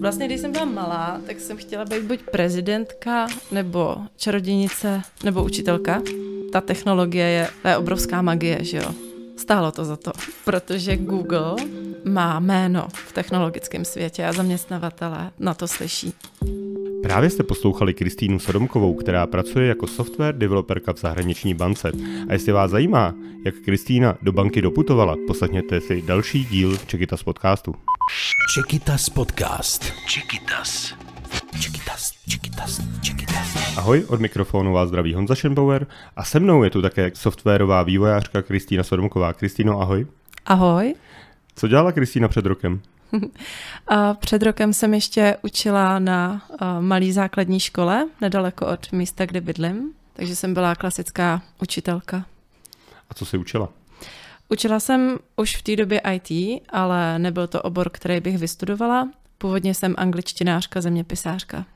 Vlastně, když jsem byla malá, tak jsem chtěla být buď prezidentka, nebo čarodějnice, nebo učitelka. Ta technologie je, to je obrovská magie, že jo. Stálo to za to, protože Google má jméno v technologickém světě a zaměstnavatelé na to slyší. Právě jste poslouchali Kristýnu Sodomkovou, která pracuje jako software developerka v zahraniční bance. A jestli vás zajímá, jak Kristýna do banky doputovala, poslechněte si další díl Čekita z podcastu. Čekytas podcast. Čekytas. Čekytas, čekytas, čekytas. Ahoj, od mikrofonu vás zdraví Honza Schenbauer a se mnou je tu také softwarová vývojářka Kristýna Sormuková. Kristýno, ahoj. Ahoj. Co dělala Kristýna před rokem? A před rokem jsem ještě učila na malé základní škole, nedaleko od místa, kde bydlím, takže jsem byla klasická učitelka. A co se učila? Učila jsem už v té době IT, ale nebyl to obor, který bych vystudovala. Původně jsem angličtinářka, zeměpisářka.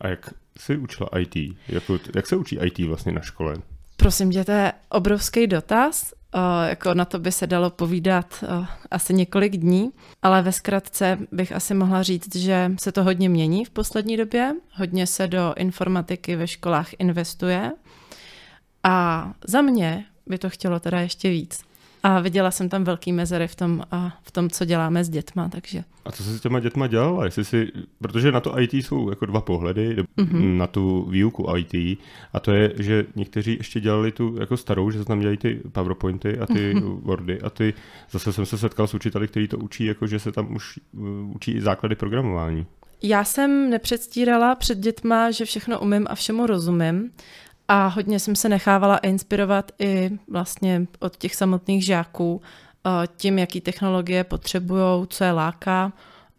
A jak jsi učila IT? Jak, jak se učí IT vlastně na škole? Prosím tě, to je obrovský dotaz. O, jako na to by se dalo povídat o, asi několik dní, ale ve zkratce bych asi mohla říct, že se to hodně mění v poslední době. Hodně se do informatiky ve školách investuje. A za mě by to chtělo teda ještě víc a viděla jsem tam velký mezery v tom, a v tom, co děláme s dětma, takže. A co jsi s těma dětma dělala? Jestli si, protože na to IT jsou jako dva pohledy, mm-hmm. na tu výuku IT a to je, že někteří ještě dělali tu jako starou, že se tam dělají ty PowerPointy a ty mm-hmm. Wordy a ty, zase jsem se setkal s učiteli, který to učí, jako že se tam už eh, učí i základy programování. Já jsem nepředstírala před dětma, že všechno umím a všemu rozumím. A hodně jsem se nechávala inspirovat i vlastně od těch samotných žáků eh, tím, jaký technologie potřebují, co je láká,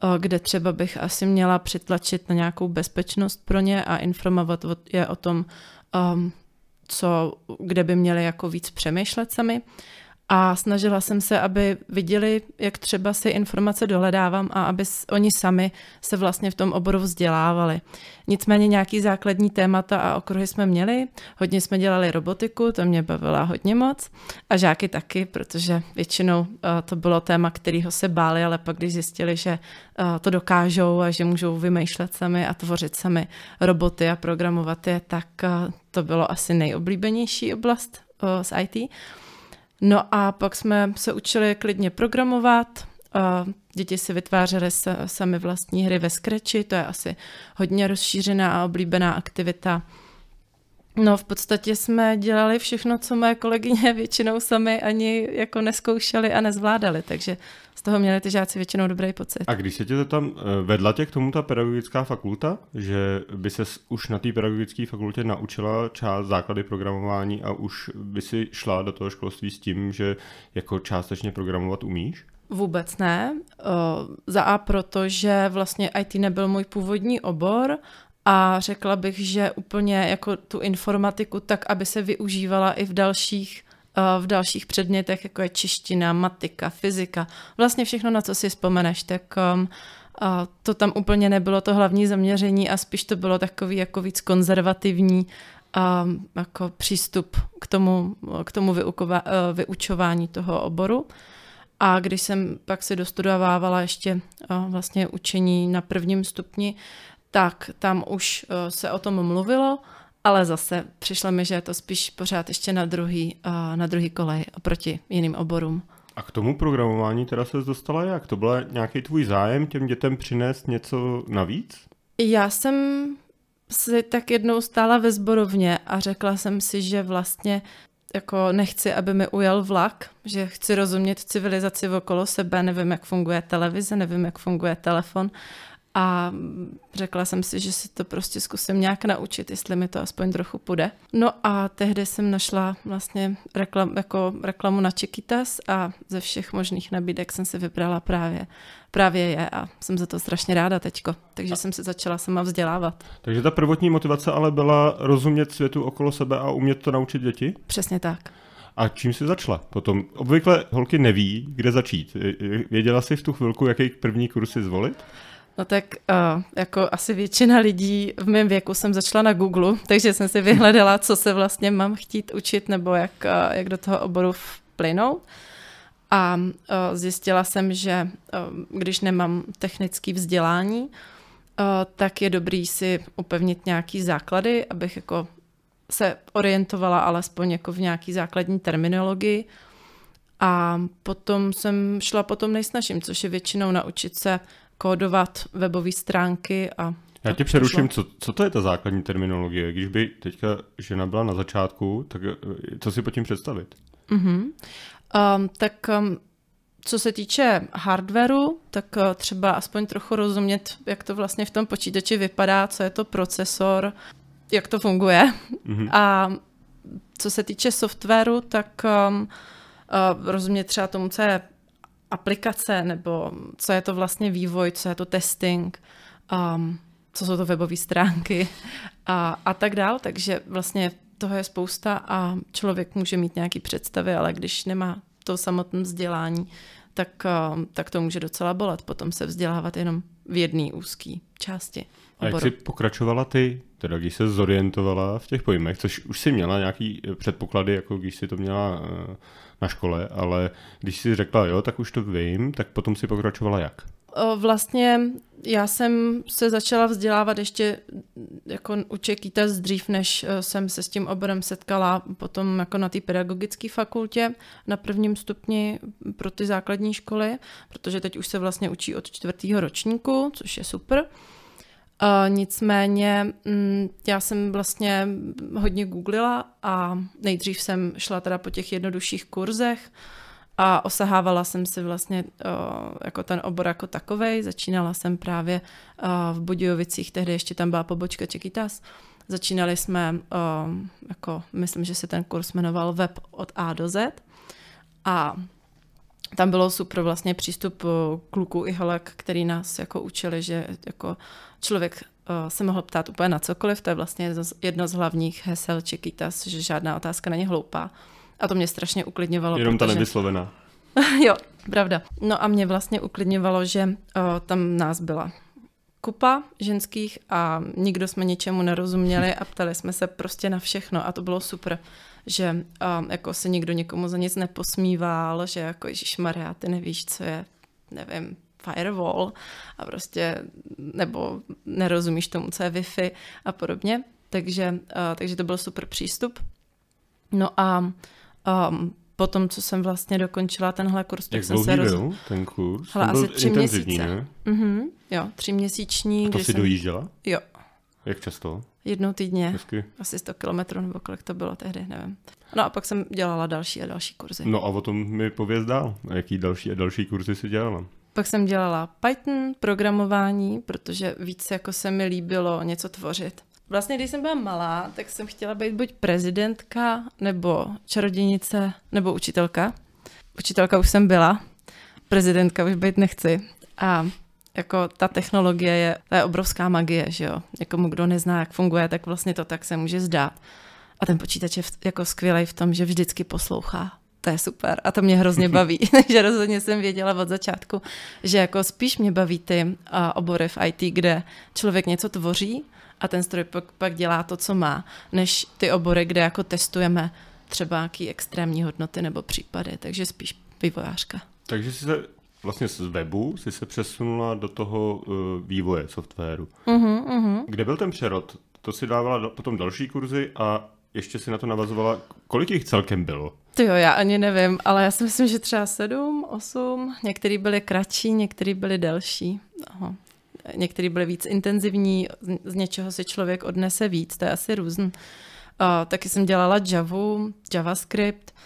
eh, kde třeba bych asi měla přitlačit na nějakou bezpečnost pro ně a informovat je o tom, ehm, co, kde by měli jako víc přemýšlet sami a snažila jsem se, aby viděli, jak třeba si informace dohledávám a aby oni sami se vlastně v tom oboru vzdělávali. Nicméně nějaký základní témata a okruhy jsme měli. Hodně jsme dělali robotiku, to mě bavila hodně moc. A žáky taky, protože většinou eh, to bylo téma, kterého se báli, ale pak když zjistili, že eh, to dokážou a že můžou vymýšlet sami a tvořit sami roboty a programovat je, tak eh, to bylo asi nejoblíbenější oblast z IT. No a pak jsme se učili klidně programovat, děti si vytvářely sami vlastní hry ve Scratchi, to je asi hodně rozšířená a oblíbená aktivita No v podstatě jsme dělali všechno, co moje kolegyně většinou sami ani jako neskoušeli a nezvládali, takže z toho měli ty žáci většinou dobrý pocit. A když se tě tam eh, vedla tě k tomu ta pedagogická fakulta, že by se už na té pedagogické fakultě naučila část základy programování a už by si šla do toho školství s tím, že jako částečně programovat umíš? Vůbec ne. Eh, za A, protože vlastně IT nebyl můj původní obor a řekla bych, že úplně jako tu informatiku tak, aby se využívala i v dalších eh, v dalších předmětech, jako je čeština, matika, fyzika, vlastně všechno, na co si vzpomeneš, tak um, to tam úplně nebylo to hlavní zaměření a spíš to bylo takový jako víc konzervativní um, jako přístup k tomu, k tomu vyukova, eh, vyučování toho oboru. A když jsem pak si dostudovávala ještě eh, vlastně učení na prvním stupni, tak tam už eh, se o tom mluvilo, ale zase přišlo mi, že je to spíš pořád ještě na druhý, eh, na druhý kolej oproti jiným oborům. A k tomu programování teda se dostala jak? To byl nějaký tvůj zájem těm dětem přinést něco navíc? Já jsem si tak jednou stála ve zborovně a řekla jsem si, že vlastně jako nechci, aby mi ujel vlak, že chci rozumět civilizaci okolo sebe, nevím, jak funguje televize, nevím, jak funguje telefon a řekla jsem si, že se to prostě zkusím nějak naučit, jestli mi to aspoň trochu půjde. No a tehdy jsem našla vlastně reklam, jako reklamu na Chiquitas a ze všech možných nabídek jsem si vybrala právě, právě je a jsem za to strašně ráda teďko. Takže a. jsem se začala sama vzdělávat. Takže ta prvotní motivace ale byla rozumět světu okolo sebe a umět to naučit děti? Přesně tak. A čím jsi začala potom? Obvykle holky neví, kde začít. Věděla jsi v tu chvilku, jaký první kurz si zvolit? No tak uh, jako asi většina lidí v mém věku jsem začala na Google, takže jsem si vyhledala, co se vlastně mám chtít učit nebo jak, uh, jak do toho oboru vplynout. A uh, zjistila jsem, že uh, když nemám technické vzdělání, uh, tak je dobrý si upevnit nějaký základy, abych jako se orientovala alespoň jako v nějaký základní terminologii. A potom jsem šla potom tom což je většinou naučit se kódovat webové stránky a já tě přeruším, co, co to je ta základní terminologie? Když by teďka žena byla na začátku, tak eh, co si po tím představit? Mm-hmm. Um, tak um, co se týče hardwareu, tak uh, třeba aspoň trochu rozumět, jak to vlastně v tom počítači vypadá, co je to procesor, jak to funguje. Mm-hmm. A co se týče softwaru, tak um, uh, rozumět třeba tomu, co je aplikace, nebo co je to vlastně vývoj, co je to testing, um, co jsou to webové stránky a, a tak dál. Takže vlastně toho je spousta a člověk může mít nějaké představy, ale když nemá to samotné vzdělání, tak, um, tak to může docela bolet. Potom se vzdělávat jenom v jedné úzké části. A jak jsi pokračovala ty, teda když se zorientovala v těch pojmech, což už si měla nějaký eh, předpoklady, jako když si to měla eh, na škole, ale když jsi řekla jo, tak už to vím, tak potom si pokračovala jak? Vlastně já jsem se začala vzdělávat ještě jako učekýta dřív, než e, jsem se s tím oborem setkala potom jako na té pedagogické fakultě na prvním stupni pro ty základní školy, protože teď už se vlastně učí od čtvrtého ročníku, což je super nicméně mm, já jsem vlastně hodně googlila a nejdřív jsem šla teda po těch jednodušších kurzech a osahávala jsem si vlastně jako ten obor jako takovej. Začínala jsem právě v Budějovicích, tehdy ještě tam byla pobočka Čekytas. Začínali jsme, jako myslím, že se ten kurz jmenoval Web od A do Z a tam bylo super vlastně přístup eh, kluků i holek, který nás jako učili, že jako člověk eh, se mohl ptát úplně na cokoliv, to je vlastně jedno z hlavních hesel Čekitas, že žádná otázka není hloupá. A to mě strašně uklidňovalo. Jenom protože... ta nevyslovená. jo, pravda. No a mě vlastně uklidňovalo, že o, eh, tam nás byla kupa ženských a nikdo jsme ničemu nerozuměli a ptali jsme se prostě na všechno a to bylo super že um, jako se nikdo někomu za nic neposmíval, že jako Ježíš Maria, ty nevíš, co je, nevím, firewall a prostě, nebo nerozumíš tomu, co je Wi-Fi a podobně. Takže, uh, takže to byl super přístup. No a um, potom, co jsem vlastně dokončila tenhle kurz, tak Jak jsem se roz... byl ten kurz? Hle, asi tři měsíce. Ne? Mm-hmm, jo, tři měsíční. A to jsi jsem... dojížděla? Jo. Jak často? jednou týdně. Hezky. Asi 100 kilometrů, nebo kolik to bylo tehdy, nevím. No a pak jsem dělala další a další kurzy. No a o tom mi pověz dál. jaký další a další kurzy si dělala? Pak jsem dělala Python, programování, protože víc jako se mi líbilo něco tvořit. Vlastně, když jsem byla malá, tak jsem chtěla být buď prezidentka, nebo čarodějnice, nebo učitelka. Učitelka už jsem byla, prezidentka už být nechci. A jako ta technologie je, to je obrovská magie, že jo. Jakomu, kdo nezná, jak funguje, tak vlastně to tak se může zdát. A ten počítač je v, jako skvělý v tom, že vždycky poslouchá. To je super a to mě hrozně baví. Takže rozhodně jsem věděla od začátku, že jako spíš mě baví ty uh, obory v IT, kde člověk něco tvoří a ten stroj pak, pak dělá to, co má, než ty obory, kde jako testujeme třeba nějaké extrémní hodnoty nebo případy. Takže spíš vývojářka. Takže jsi se vlastně z webu si se přesunula do toho eh, vývoje softwaru. Uh-huh, uh-huh. Kde byl ten přerod? To si dávala potom další kurzy a ještě si na to navazovala. Kolik jich celkem bylo? Ty jo, já ani nevím, ale já si myslím, že třeba sedm, osm. Některý byly kratší, některý byly delší. Aha. Některý byly víc intenzivní, z něčeho si člověk odnese víc, to je asi různý. Uh, taky jsem dělala Java, JavaScript, uh,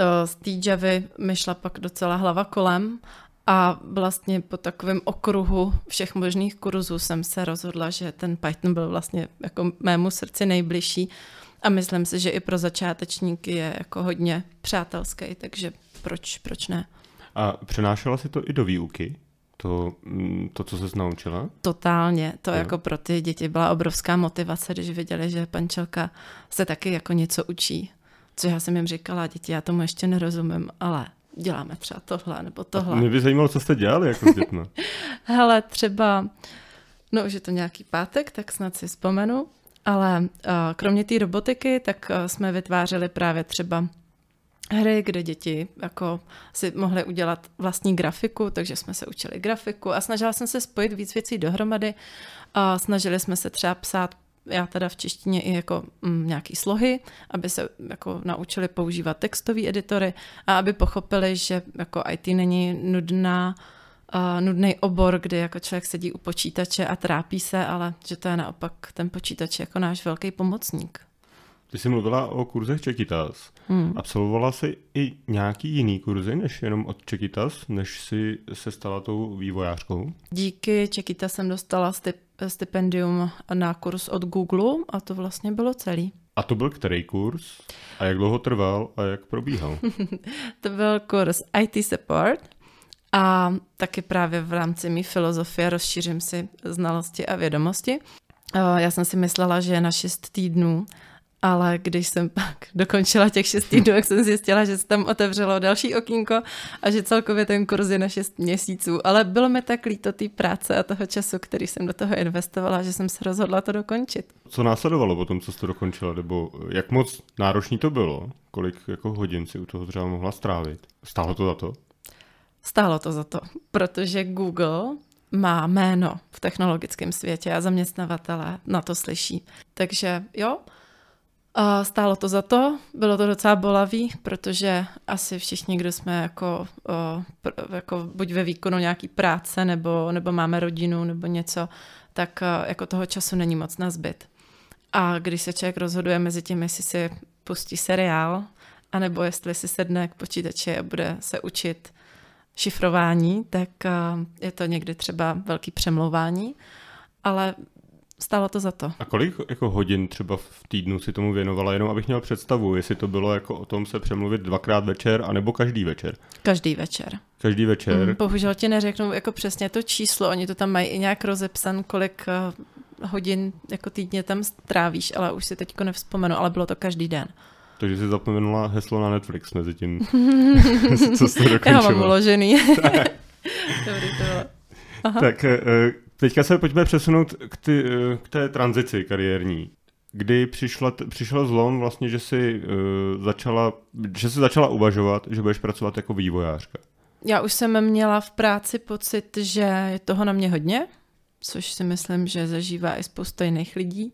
Eh, z té Javy mi šla pak docela hlava kolem a vlastně po takovém okruhu všech možných kurzů jsem se rozhodla, že ten Python byl vlastně jako mému srdci nejbližší a myslím si, že i pro začátečníky je jako hodně přátelský, takže proč, proč ne? A přenášela si to i do výuky? To, mm, to co se naučila? Totálně. To jo. jako pro ty děti byla obrovská motivace, když viděli, že pančelka se taky jako něco učí co já jsem jim říkala, děti, já tomu ještě nerozumím, ale děláme třeba tohle nebo tohle. A mě by zajímalo, co jste dělali jako s dětmi. Hele, třeba, no už je to nějaký pátek, tak snad si vzpomenu, ale uh, kromě té robotiky, tak uh, jsme vytvářeli právě třeba hry, kde děti jako si mohly udělat vlastní grafiku, takže jsme se učili grafiku a snažila jsem se spojit víc věcí dohromady. A snažili jsme se třeba psát já teda v češtině i jako mm, nějaký slohy, aby se jako naučili používat textové editory a aby pochopili, že jako IT není nudná, uh, nudný obor, kdy jako člověk sedí u počítače a trápí se, ale že to je naopak ten počítač jako náš velký pomocník. Ty jsi mluvila o kurzech Čekitas. Hmm. Absolvovala jsi i nějaký jiný kurzy, než jenom od Čekitas, než si se stala tou vývojářkou? Díky Čekitas jsem dostala stip stipendium na kurz od Google a to vlastně bylo celý. A to byl který kurz? A jak dlouho trval a jak probíhal? to byl kurz IT Support a taky právě v rámci mý filozofie rozšířím si znalosti a vědomosti. Eh, já jsem si myslela, že na 6 týdnů ale když jsem pak dokončila těch šest týdnů, jak jsem zjistila, že se tam otevřelo další okýnko a že celkově ten kurz je na šest měsíců. Ale bylo mi tak líto té práce a toho času, který jsem do toho investovala, že jsem se rozhodla to dokončit. Co následovalo po tom, co jste dokončila? Nebo jak moc náročný to bylo? Kolik jako hodin si u toho třeba mohla strávit? Stálo to za to? Stálo to za to, protože Google má jméno v technologickém světě a zaměstnavatelé na to slyší. Takže jo, a stálo to za to, bylo to docela bolavý, protože asi všichni, kdo jsme jako, jako buď ve výkonu nějaký práce, nebo, nebo máme rodinu, nebo něco, tak jako toho času není moc na zbyt. A když se člověk rozhoduje mezi tím, jestli si pustí seriál, anebo jestli si sedne k počítači a bude se učit šifrování, tak je to někdy třeba velký přemlouvání. Ale stálo to za to. A kolik jako hodin třeba v týdnu si tomu věnovala, jenom abych měl představu, jestli to bylo jako o tom se přemluvit dvakrát večer, anebo každý večer? Každý večer. Každý večer? Mm, bohužel ti neřeknu jako přesně to číslo, oni to tam mají i nějak rozepsan, kolik eh, hodin jako týdně tam strávíš, ale už si teďko nevzpomenu, ale bylo to každý den. Takže jsi zapomenula heslo na Netflix mezi tím, co jsi dokončila. Já mám uložený. Dobrý to bylo. Aha. Tak eh, eh, Teďka se pojďme přesunout k, ty, eh, k té tranzici kariérní kdy přišla, přišel zlom vlastně, že si uh, začala, že si začala uvažovat, že budeš pracovat jako vývojářka. Já už jsem měla v práci pocit, že je toho na mě hodně, což si myslím, že zažívá i spousta jiných lidí.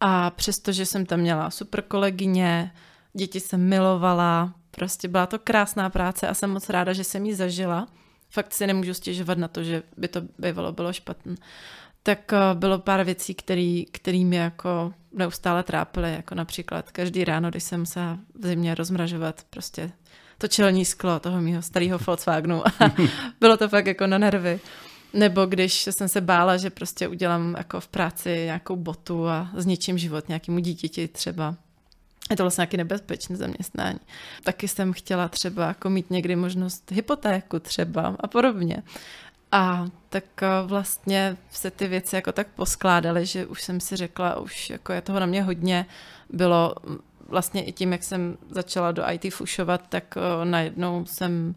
A přestože jsem tam měla super kolegyně, děti jsem milovala, prostě byla to krásná práce a jsem moc ráda, že jsem ji zažila fakt si nemůžu stěžovat na to, že by to bývalo bylo špatné. Tak eh, bylo pár věcí, který, který mě jako neustále trápily, jako například každý ráno, když jsem se v zimě rozmražovat, prostě to čelní sklo toho mého starého Volkswagenu. bylo to fakt jako na nervy. Nebo když jsem se bála, že prostě udělám jako v práci nějakou botu a zničím život nějakému dítěti třeba je to vlastně nějaký nebezpečné zaměstnání. Taky jsem chtěla třeba jako mít někdy možnost hypotéku třeba a podobně. A tak eh, vlastně se ty věci jako tak poskládaly, že už jsem si řekla, už jako je toho na mě hodně, bylo mm, vlastně i tím, jak jsem začala do IT fušovat, tak eh, najednou jsem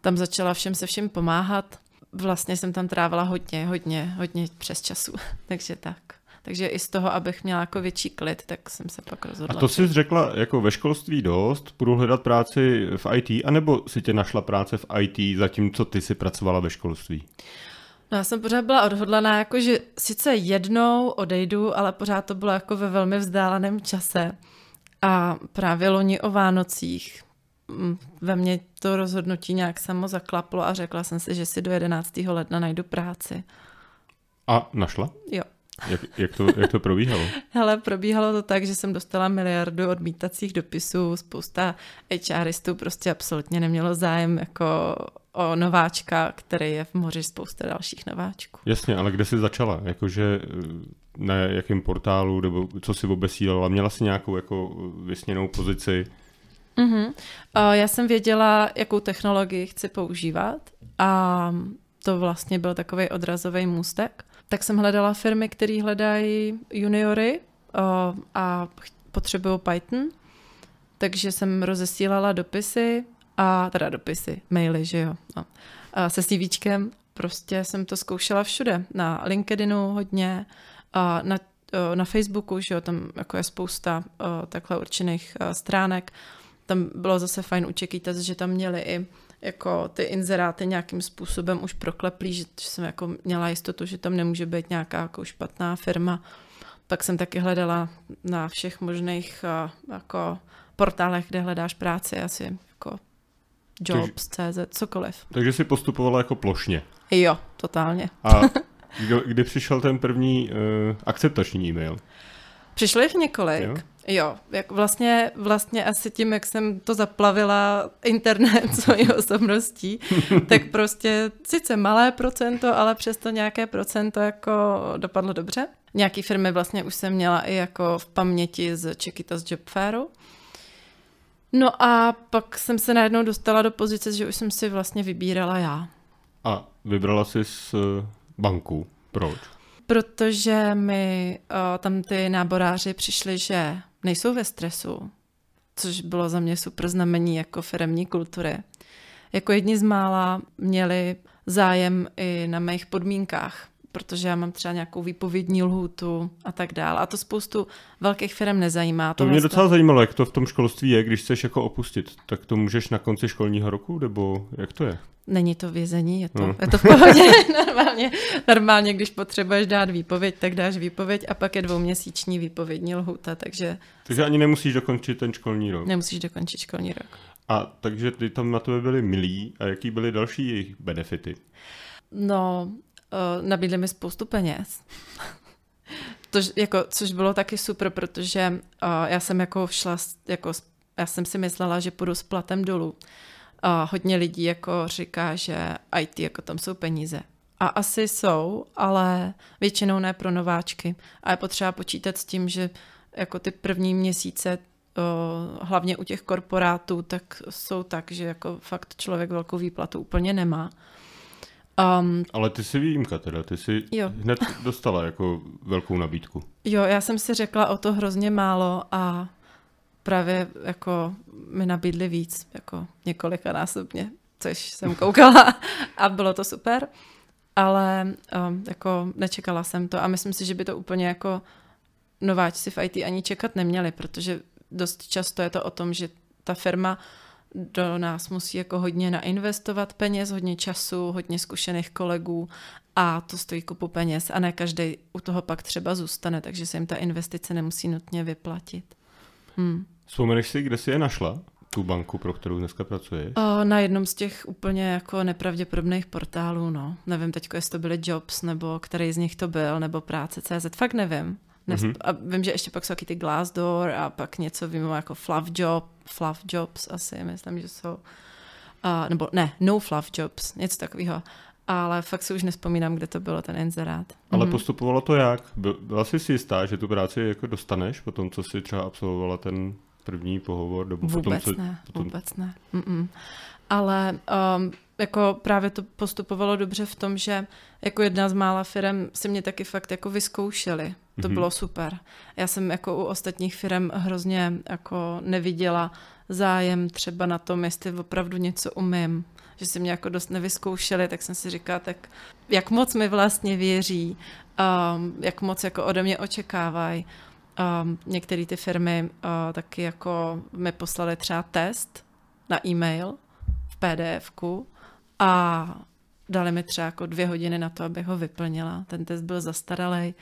tam začala všem se všem pomáhat. Vlastně jsem tam trávila hodně, hodně, hodně přes času, takže tak. Takže i z toho, abych měla jako větší klid, tak jsem se pak rozhodla. A to jsi řekla jako ve školství dost, budu hledat práci v IT, anebo si tě našla práce v IT, zatímco ty si pracovala ve školství? No já jsem pořád byla odhodlaná, jako že sice jednou odejdu, ale pořád to bylo jako ve velmi vzdáleném čase. A právě loni o Vánocích mm, ve mně to rozhodnutí nějak samo zaklaplo a řekla jsem si, že si do 11. ledna najdu práci. A našla? Jo. Jak, jak, to, jak to probíhalo? Hele, probíhalo to tak, že jsem dostala miliardu odmítacích dopisů, spousta HRistů prostě absolutně nemělo zájem jako o nováčka, který je v moři spousta dalších nováčků. Jasně, ale kde jsi začala? Jakože eh, na jakém portálu, nebo co jsi obesílala? Měla jsi nějakou jako eh, vysněnou pozici? Mm-hmm. Já jsem věděla, jakou technologii chci používat a to vlastně byl takový odrazový můstek tak jsem hledala firmy, které hledají juniory a potřebují Python, takže jsem rozesílala dopisy, a teda dopisy, maily, že jo, no, a se CVčkem. Prostě jsem to zkoušela všude, na LinkedInu hodně, a na, na Facebooku, že jo, tam jako je spousta takhle určených stránek. Tam bylo zase fajn u že tam měli i jako ty inzeráty nějakým způsobem už prokleplí, že, jsem jako měla jistotu, že tam nemůže být nějaká jako špatná firma. Pak jsem taky hledala na všech možných eh, jako portálech, kde hledáš práci, asi jako jobs.cz, cokoliv. Takže si postupovala jako plošně. Jo, totálně. A kdy, kdy přišel ten první uh, akceptační e-mail? Přišlo jich několik. Jo. Jo, jak vlastně, vlastně asi tím, jak jsem to zaplavila internet svojí osobností, tak prostě sice malé procento, ale přesto nějaké procento jako dopadlo dobře. Nějaký firmy vlastně už jsem měla i jako v paměti z Čekita z jobfairu. No a pak jsem se najednou dostala do pozice, že už jsem si vlastně vybírala já. A vybrala jsi z eh, banku. Proč? protože mi o, eh, tam ty náboráři přišli, že nejsou ve stresu, což bylo za mě super znamení jako firemní kultury. Jako jedni z mála měli zájem i na mých podmínkách protože já mám třeba nějakou výpovědní lhůtu a tak dále. A to spoustu velkých firm nezajímá. To To mě docela zajímalo, jak to v tom školství je, když chceš jako opustit. Tak to můžeš na konci školního roku, nebo jak to je? Není to vězení, je to, no. je to v pohodě. normálně, normálně, když potřebuješ dát výpověď, tak dáš výpověď a pak je dvouměsíční výpovědní lhůta, takže... Takže ani nemusíš dokončit ten školní rok. Nemusíš dokončit školní rok. A takže ty tam na tebe byli milí a jaký byly další jejich benefity? No, uh, nabídli mi spoustu peněz. to, jako, což bylo taky super, protože uh, já jsem jako šla, jako, já jsem si myslela, že půjdu s platem dolů. Uh, hodně lidí jako říká, že IT, jako tam jsou peníze. A asi jsou, ale většinou ne pro nováčky. A je potřeba počítat s tím, že jako ty první měsíce hlavně u těch korporátů, tak jsou tak, že jako fakt člověk velkou výplatu úplně nemá. Um, Ale ty jsi výjimka teda, ty jsi jo. hned dostala jako velkou nabídku. Jo, já jsem si řekla o to hrozně málo a právě jako mi nabídli víc, jako několika násobně, což jsem koukala a bylo to super. Ale um, jako nečekala jsem to a myslím si, že by to úplně jako nováčci v IT ani čekat neměli, protože dost často je to o tom, že ta firma uh, do nás musí jako hodně nainvestovat peněz, hodně času, hodně zkušených kolegů a to stojí kupu peněz a ne každý u toho pak třeba zůstane, takže se jim ta investice nemusí nutně vyplatit. Hmm. Vzpomeneš si, kde jsi je našla? Tu banku, pro kterou dneska pracuješ? O, na jednom z těch úplně jako nepravděpodobných portálů, no. Nevím teď, jestli to byly Jobs, nebo který z nich to byl, nebo práce, CZ, fakt nevím. Mm-hmm. A vím, že ještě pak jsou taky ty Glassdoor a pak něco vím jako Fluff, job, fluff Jobs asi, myslím, že jsou. Uh, nebo ne, No Fluff Jobs, něco takového. Ale fakt si už nespomínám, kde to bylo, ten inzerát. Ale mm postupovalo to jak? Byla jsi si jistá, že tu práci jako dostaneš po tom, co jsi třeba absolvovala ten první pohovor? Nebo vůbec potom, co, ne, potom... vůbec ne. vůbec ne. Ale um, jako právě to postupovalo dobře v tom, že jako jedna z mála firm si mě taky fakt jako vyzkoušeli to mm-hmm. bylo super. Já jsem jako u ostatních firm hrozně jako neviděla zájem třeba na tom, jestli opravdu něco umím. Že si mě jako dost nevyzkoušeli, tak jsem si říkala, tak jak moc mi vlastně věří, um, jak moc jako ode mě očekávají. Um, Některé ty firmy uh, taky jako mi poslali třeba test na e-mail v PDFku a dali mi třeba jako dvě hodiny na to, abych ho vyplnila. Ten test byl zastaralý,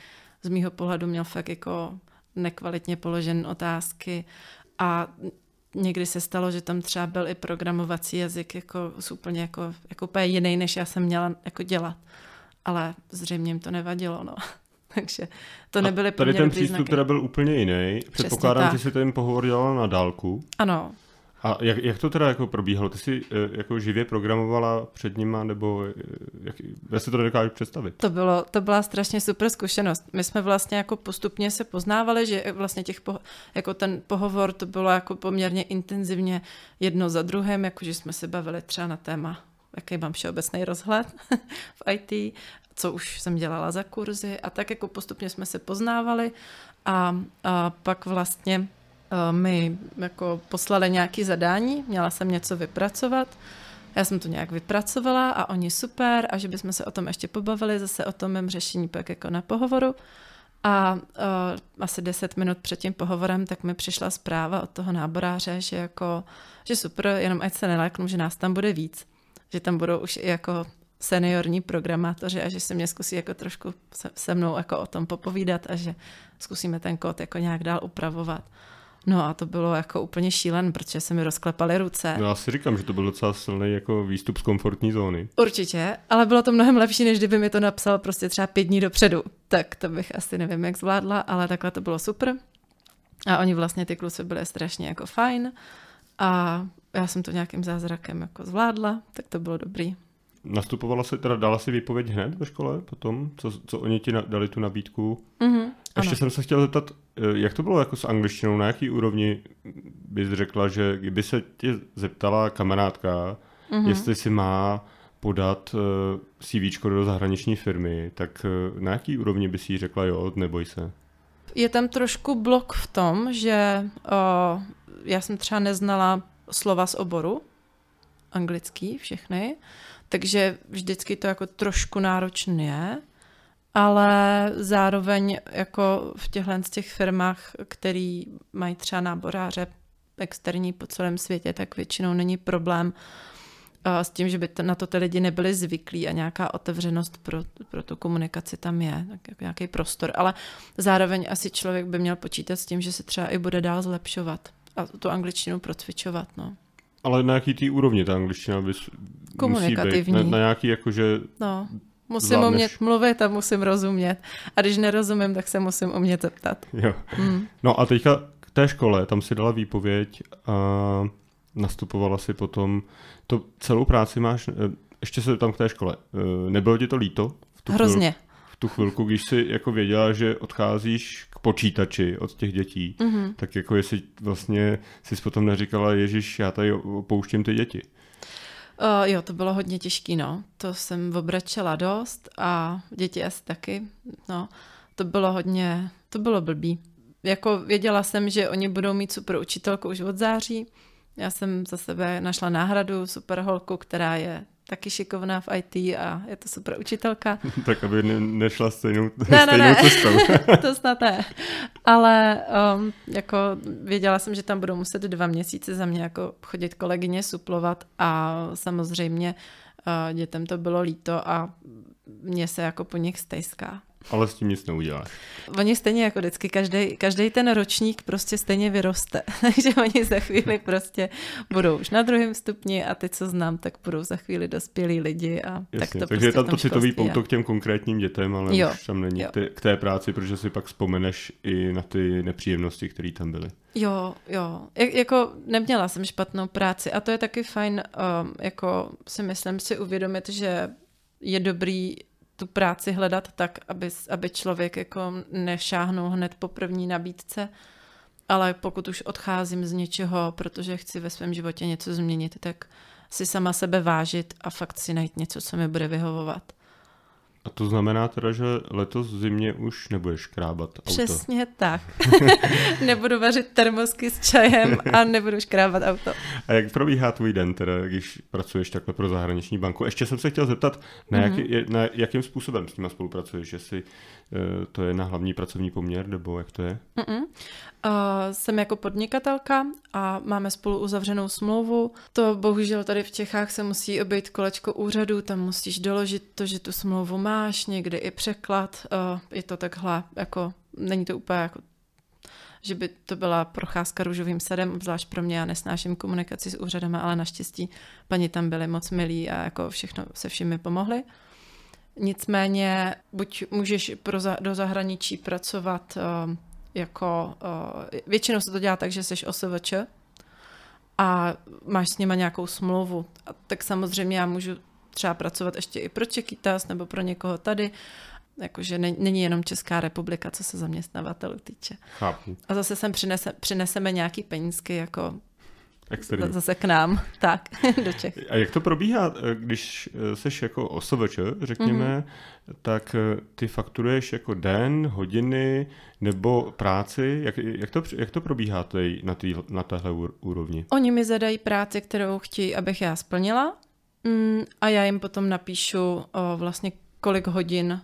z mýho pohledu měl fakt jako nekvalitně položen otázky a někdy se stalo, že tam třeba byl i programovací jazyk jako úplně jako, jako úplně jiný, než já jsem měla jako dělat. Ale zřejmě jim to nevadilo, no. Takže to nebyly a Tady ten přístup který byl úplně jiný. Předpokládám, že si ten pohovor dělala na dálku. Ano, a jak, jak to teda jako probíhalo? Ty jsi eh, jako živě programovala před nima, nebo eh, jak, já si to nedokážu představit? To, bylo, to byla strašně super zkušenost. My jsme vlastně jako postupně se poznávali, že vlastně těch, po, jako ten pohovor to bylo jako poměrně intenzivně jedno za druhým, jakože jsme se bavili třeba na téma jaký mám všeobecný rozhled v IT, co už jsem dělala za kurzy a tak jako postupně jsme se poznávali a, a pak vlastně Eh, mi jako poslali nějaké zadání, měla jsem něco vypracovat. Já jsem to nějak vypracovala a oni super a že bychom se o tom ještě pobavili, zase o tom mém řešení pak jako na pohovoru. A uh, asi 10 minut před tím pohovorem, tak mi přišla zpráva od toho náboráře, že jako, že super, jenom ať se neléknu, že nás tam bude víc. Že tam budou už i jako seniorní programátoři a že se mě zkusí jako trošku se, se mnou jako o tom popovídat a že zkusíme ten kód jako nějak dál upravovat. No a to bylo jako úplně šílen, protože se mi rozklepaly ruce. No já si říkám, že to byl docela silný jako výstup z komfortní zóny. Určitě, ale bylo to mnohem lepší, než kdyby mi to napsal prostě třeba pět dní dopředu. Tak to bych asi nevím, jak zvládla, ale takhle to bylo super. A oni vlastně ty kluci byly strašně jako fajn a já jsem to nějakým zázrakem jako zvládla, tak to bylo dobrý. Nastupovala se, teda dala si výpověď hned ve škole potom, co, co oni ti na, dali tu nabídku. Mm-hmm, Ještě ano. jsem se chtěl zeptat, Eh, jak to bylo jako s angličtinou? Na jaký úrovni bys řekla, že kdyby se tě zeptala kamarádka, mm-hmm. jestli si má podat eh, CV do zahraniční firmy, tak eh, na jaký úrovni bys jí řekla jo, neboj se? Je tam trošku blok v tom, že o, já jsem třeba neznala slova z oboru, anglický všechny, takže vždycky to jako trošku náročné je ale zároveň jako v těchhle z těch firmách, který mají třeba náboráře externí po celém světě, tak většinou není problém eh, s tím, že by na to ty lidi nebyli zvyklí a nějaká otevřenost pro, pro tu komunikaci tam je, tak jako nějaký prostor. Ale zároveň asi člověk by měl počítat s tím, že se třeba i bude dál zlepšovat a tu angličtinu procvičovat. No. Ale na jaký tý úrovni ta angličtina musí být? Na, na nějaký jakože no. Musím Zvládneš. umět mluvit a musím rozumět. A když nerozumím, tak se musím umět zeptat. Jo. Mm. No a teďka k té škole, tam si dala výpověď a nastupovala si potom. To celou práci máš, eh, ještě se tam k té škole. Eh, nebylo ti to líto? V tu Hrozně. Chvilku, v tu chvilku, když jsi jako věděla, že odcházíš k počítači od těch dětí, mm-hmm. tak jako jestli vlastně jsi potom neříkala, Ježíš, já tady opouštím ty děti. Uh, jo, to bylo hodně těžké, no. To jsem obračela dost a děti asi taky, no. To bylo hodně, to bylo blbý. Jako věděla jsem, že oni budou mít super učitelku už od září. Já jsem za sebe našla náhradu, super holku, která je taky šikovná v IT a je to super učitelka. tak aby ne, nešla stejnou, ne, stejnou ne, ne. cestou. to snad ne. Ale um, jako věděla jsem, že tam budou muset dva měsíce za mě jako chodit kolegyně suplovat a samozřejmě uh, dětem to bylo líto a mě se jako po nich stejská ale s tím nic neuděláš. Oni stejně jako vždycky, každý ten ročník prostě stejně vyroste, takže oni za chvíli prostě budou už na druhém stupni a ty, co znám, tak budou za chvíli dospělí lidi a Jasně, tak to Takže je prostě tam to citový pouto k těm konkrétním dětem, ale jo, už tam není jo. k té práci, protože si pak vzpomeneš i na ty nepříjemnosti, které tam byly. Jo, jo. Jak, jako neměla jsem špatnou práci a to je taky fajn, um, jako si myslím si uvědomit, že je dobrý tu práci hledat tak, aby, aby člověk jako nešáhnul hned po první nabídce, ale pokud už odcházím z něčeho, protože chci ve svém životě něco změnit, tak si sama sebe vážit a fakt si najít něco, co mi bude vyhovovat. A to znamená teda, že letos v zimě už nebudeš krábat auto. Přesně tak. nebudu vařit termosky s čajem a nebudu škrábat auto. A jak probíhá tvůj den teda, když pracuješ takhle pro zahraniční banku? Ještě jsem se chtěl zeptat, na, mm-hmm. na jakým způsobem s nima spolupracuješ? Jestli eh, to je na hlavní pracovní poměr, nebo jak to je? Mm-mm. Uh, jsem jako podnikatelka a máme spolu uzavřenou smlouvu. To bohužel tady v Čechách se musí obejít kolečko úřadu, tam musíš doložit to, že tu smlouvu má máš, někdy i překlad. Eh, je to takhle, jako není to úplně jako že by to byla procházka růžovým sadem, zvlášť pro mě, já nesnáším komunikaci s úřadem, ale naštěstí paní tam byly moc milí a jako všechno se všemi pomohli. Nicméně, buď můžeš pro za, do zahraničí pracovat uh, jako, uh, většinou se to dělá tak, že jsi osvč a máš s nima nějakou smlouvu. A tak samozřejmě já můžu třeba pracovat ještě i pro Čekytas nebo pro někoho tady. Jakože není jenom Česká republika, co se zaměstnavatelů týče. Chápu. A zase sem přinese, přineseme nějaký penízky jako Externí. Zase k nám, tak, do Čech. A jak to probíhá, eh, když eh, seš jako osoveč, řekněme, mm-hmm. tak eh, ty fakturuješ jako den, hodiny nebo práci? Jak, jak, to, jak to probíhá tady na, tý, na téhle úrovni? Oni mi zadají práci, kterou chtějí, abych já splnila Mm, a já jim potom napíšu o, vlastně, kolik hodin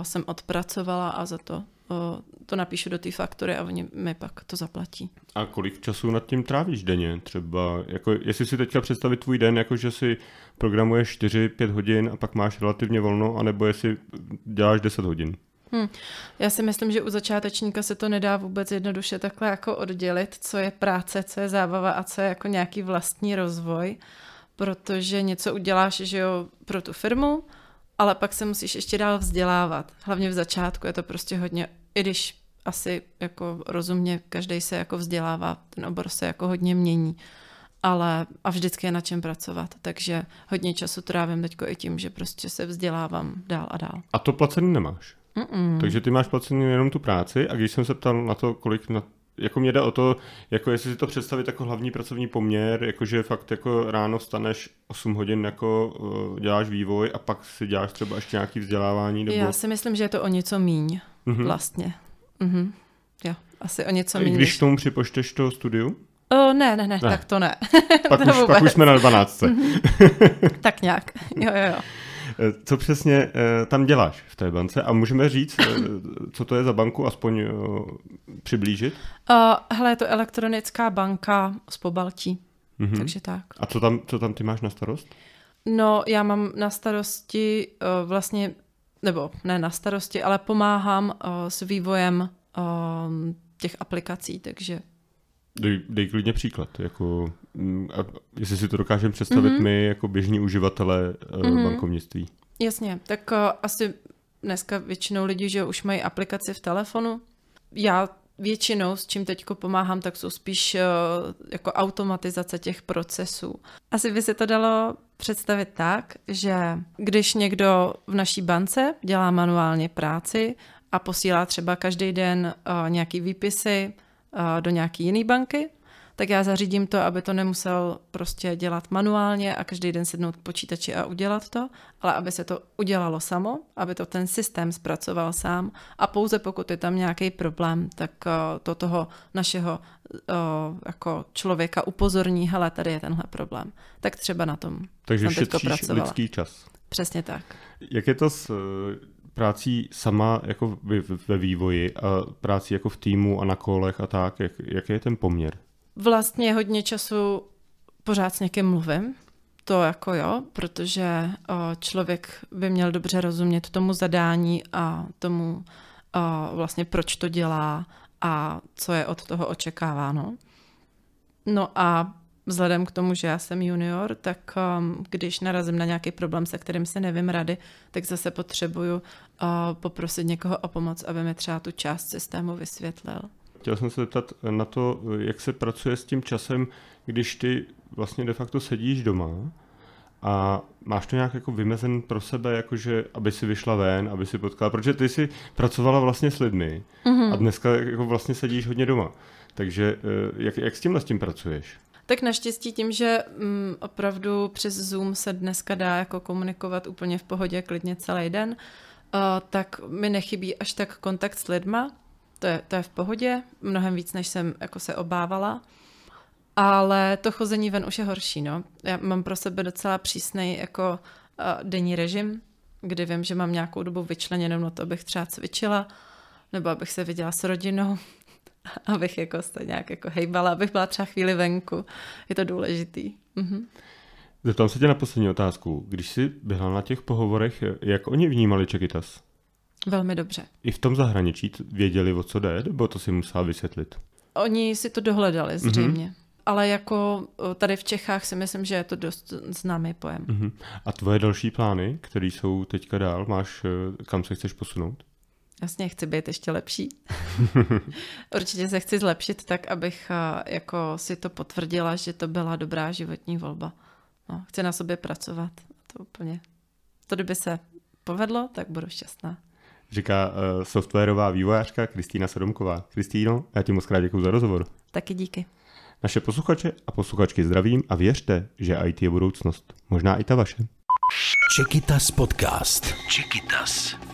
o, jsem odpracovala a za to o, to napíšu do té faktury a oni mi pak to zaplatí. A kolik času nad tím trávíš denně? Třeba, jako, jestli si teďka představit tvůj den, jako že si programuješ 4-5 hodin a pak máš relativně volno, anebo jestli děláš 10 hodin? Hm. Já si myslím, že u začátečníka se to nedá vůbec jednoduše takhle jako oddělit, co je práce, co je zábava a co je jako nějaký vlastní rozvoj. Uh, protože něco uděláš, že jo, pro tu firmu, ale pak se musíš ještě dál vzdělávat. Hlavně v začátku je to prostě hodně, i když asi jako rozumně každý se jako vzdělává, ten obor se jako hodně mění, ale a vždycky je na čem pracovat, takže hodně času trávím teď i tím, že prostě se vzdělávám dál a dál. A to placený nemáš? Mm-mm. Takže ty máš placený jenom tu práci a když jsem se ptal na to, kolik na jako mě jde o to, jako jestli si to představit jako hlavní pracovní poměr, jakože fakt jako ráno staneš 8 hodin, jako eh, děláš vývoj a pak si děláš třeba ještě nějaký vzdělávání. Nebo... Já si myslím, že je to o něco míň mm-hmm. vlastně. Mm-hmm. Jo, asi o něco míň. Když k tomu připočteš to studiu? O, ne, ne, ne, ne, tak to ne. Pak, to už, pak už jsme na 12. Mm-hmm. tak nějak, jo, jo, jo. Eh, co přesně eh, tam děláš v té bance a můžeme říct, eh, co to je za banku, aspoň přiblížit? Uh, hele, je to elektronická banka z Pobaltí, uh-huh. takže tak. A co tam, co tam ty máš na starost? No, já mám na starosti uh, vlastně, nebo ne na starosti, ale pomáhám uh, s vývojem uh, těch aplikací, takže Dej, dej klidně příklad. Jako, mm, a jestli si to dokážeme představit mm-hmm. my jako běžní uživatelé mm-hmm. bankovnictví. Jasně, tak uh, asi dneska většinou lidi, že už mají aplikaci v telefonu. Já většinou, s čím teď pomáhám, tak jsou spíš uh, jako automatizace těch procesů. Asi by se to dalo představit tak, že když někdo v naší bance dělá manuálně práci a posílá třeba každý den uh, nějaký výpisy, do nějaké jiné banky, tak já zařídím to, aby to nemusel prostě dělat manuálně a každý den sednout k počítači a udělat to, ale aby se to udělalo samo, aby to ten systém zpracoval sám a pouze pokud je tam nějaký problém, tak to toho našeho jako člověka upozorní, hele, tady je tenhle problém. Tak třeba na tom Takže jsem šetříš pracovala. lidský čas. Přesně tak. Jak je to s prácí sama jako ve vývoji a práci jako v týmu a na kolech a tak, jak, jaký je ten poměr? Vlastně hodně času pořád s někým mluvím, to jako jo, protože člověk by měl dobře rozumět tomu zadání a tomu vlastně proč to dělá a co je od toho očekáváno. No a vzhledem k tomu, že já jsem junior, tak um, když narazím na nějaký problém, se kterým se nevím rady, tak zase potřebuju uh, poprosit někoho o pomoc, aby mi třeba tu část systému vysvětlil. Chtěl jsem se zeptat na to, jak se pracuje s tím časem, když ty vlastně de facto sedíš doma a máš to nějak jako vymezen pro sebe, jakože aby si vyšla ven, aby si potkala, protože ty si pracovala vlastně s lidmi mm-hmm. a dneska jako vlastně sedíš hodně doma. Takže eh, jak, jak s tímhle s tím pracuješ? Tak naštěstí tím, že mm, opravdu přes Zoom se dneska dá jako komunikovat úplně v pohodě, klidně celý den, uh, tak mi nechybí až tak kontakt s lidma. To je, to je v pohodě, mnohem víc, než jsem jako se obávala. Ale to chození ven už je horší, no. Já mám pro sebe docela přísný jako uh, denní režim, kdy vím, že mám nějakou dobu vyčleněnou na to, abych třeba cvičila, nebo abych se viděla s rodinou, abych jako se nějak jako hejbala, abych byla třeba chvíli venku. Je to důležitý. Mhm. Zeptám se tě na poslední otázku. Když jsi byla na těch pohovorech, jak oni vnímali Čekytas? Velmi dobře. I v tom zahraničí věděli, o co jde, nebo to si musela vysvětlit? Oni si to dohledali mhm. zřejmě. Mm-hmm. Ale jako tady v Čechách si myslím, že je to dost známý pojem. Mm-hmm. A tvoje další plány, které jsou teďka dál, máš e, kam se chceš posunout? Jasně, chci být ještě lepší. Určitě se chci zlepšit tak, abych eh, jako si to potvrdila, že to byla dobrá životní volba. No, chci na sobě pracovat. To úplně. To kdyby se povedlo, tak budu šťastná. Říká uh, softwarová vývojářka Kristýna Sedomková. Kristýno, já ti moc krát děkuji za rozhovor. Taky díky. Naše posluchače a posluchačky zdravím a věřte, že IT je budoucnost. Možná i ta vaše. Čekytas podcast. Čekytas.